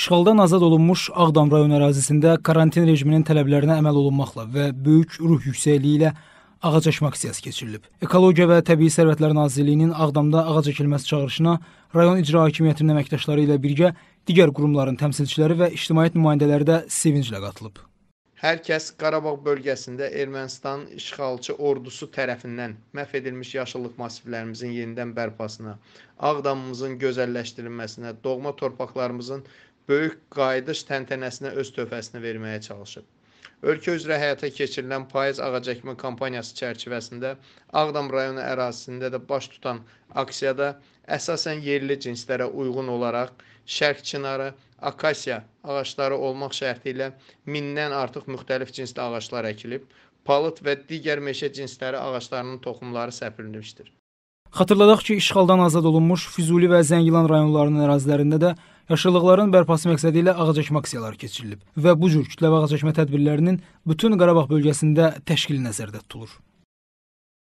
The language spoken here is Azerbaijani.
İşğaldan azad olunmuş Ağdam rayon ərazisində karantin rejiminin tələblərinə əməl olunmaqla və böyük ruh yüksəkliyi ilə ağac əkmək aksiyası keçirilib. Ekologiya və Təbii Sərvətlər Nazirliyinin Ağdamda ağac əkilməsi çağırışına rayon icra hakimiyyətinin əməkdaşları ilə birgə digər qurumların təmsilçiləri və ictimaiyyət nümayəndələri də sevinclə qatılıb. Hər kəs Qarabağ bölgəsində Ermənistan işğalçı ordusu tərəfindən məhv edilmiş yaşıllıq massivlərimizin yenidən bərpasına, Ağdamımızın gözəlləşdirilməsinə, doğma torpaqlarımızın böyük qayıdış təntənəsinə öz töhfəsini verməyə çalışıb. Ölkə üzrə həyata keçirilən payız ağacəkmə kampaniyası çərçivəsində Ağdam rayonu ərazisində də baş tutan aksiyada əsasən yerli cinslərə uyğun olaraq şərq çinarı, akasiya ağacları olmaq şərti ilə mindən artıq müxtəlif cinsli ağaclar əkilib, palıd və digər meşə cinsləri ağaclarının toxumları səpilmişdir. Xatırladaq ki, işğaldan azad olunmuş Füzuli və Zəngilan rayonlarının ərazilərində də yaşıllıqların bərpası məqsədi ilə ağacəkmə aksiyaları keçirilib və bu cür kütləvi ağacəkmə tədbirlərinin bütün Qarabağ bölgəsində təşkili nəzərdə tutulur.